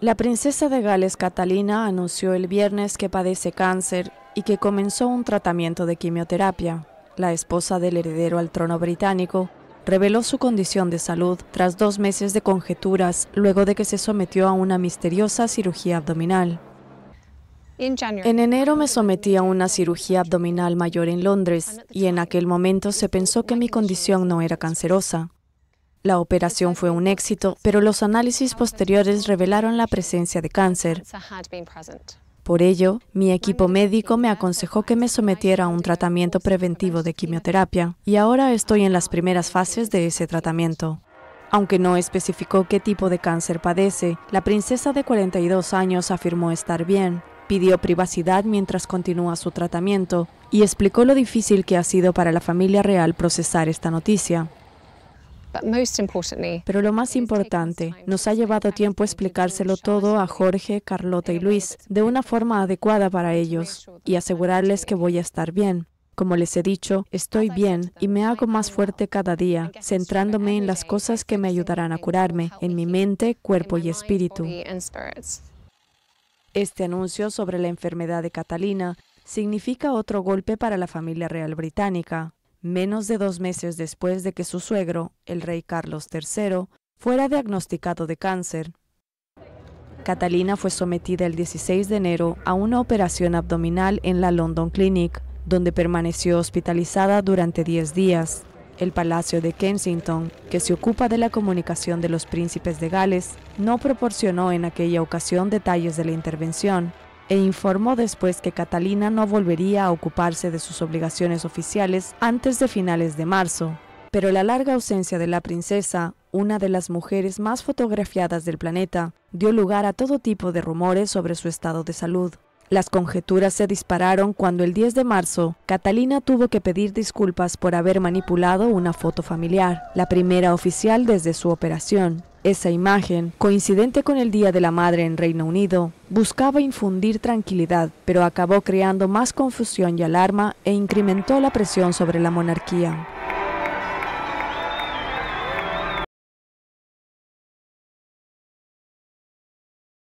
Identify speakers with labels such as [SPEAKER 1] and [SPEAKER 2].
[SPEAKER 1] La princesa de Gales Catalina anunció el viernes que padece cáncer y que comenzó un tratamiento de quimioterapia. La esposa del heredero al trono británico reveló su condición de salud tras dos meses de conjeturas luego de que se sometió a una misteriosa cirugía abdominal. En enero me sometí a una cirugía abdominal mayor en Londres y en aquel momento se pensó que mi condición no era cancerosa. La operación fue un éxito, pero los análisis posteriores revelaron la presencia de cáncer. Por ello, mi equipo médico me aconsejó que me sometiera a un tratamiento preventivo de quimioterapia y ahora estoy en las primeras fases de ese tratamiento. Aunque no especificó qué tipo de cáncer padece, la princesa de 42 años afirmó estar bien, pidió privacidad mientras continúa su tratamiento y explicó lo difícil que ha sido para la familia real procesar esta noticia. Pero lo más importante, nos ha llevado tiempo explicárselo todo a Jorge, Carlota y Luis de una forma adecuada para ellos y asegurarles que voy a estar bien. Como les he dicho, estoy bien y me hago más fuerte cada día, centrándome en las cosas que me ayudarán a curarme, en mi mente, cuerpo y espíritu. Este anuncio sobre la enfermedad de Catalina significa otro golpe para la familia real británica, menos de dos meses después de que su suegro, el rey Carlos III, fuera diagnosticado de cáncer. Catalina fue sometida el 16 de enero a una operación abdominal en la London Clinic, donde permaneció hospitalizada durante 10 días. El Palacio de Kensington, que se ocupa de la comunicación de los príncipes de Gales, no proporcionó en aquella ocasión detalles de la intervención, e informó después que Catalina no volvería a ocuparse de sus obligaciones oficiales antes de finales de marzo. Pero la larga ausencia de la princesa, una de las mujeres más fotografiadas del planeta, dio lugar a todo tipo de rumores sobre su estado de salud. Las conjeturas se dispararon cuando el 10 de marzo, Catalina tuvo que pedir disculpas por haber manipulado una foto familiar, la primera oficial desde su operación. Esa imagen, coincidente con el Día de la Madre en Reino Unido, buscaba infundir tranquilidad, pero acabó creando más confusión y alarma e incrementó la presión sobre la monarquía.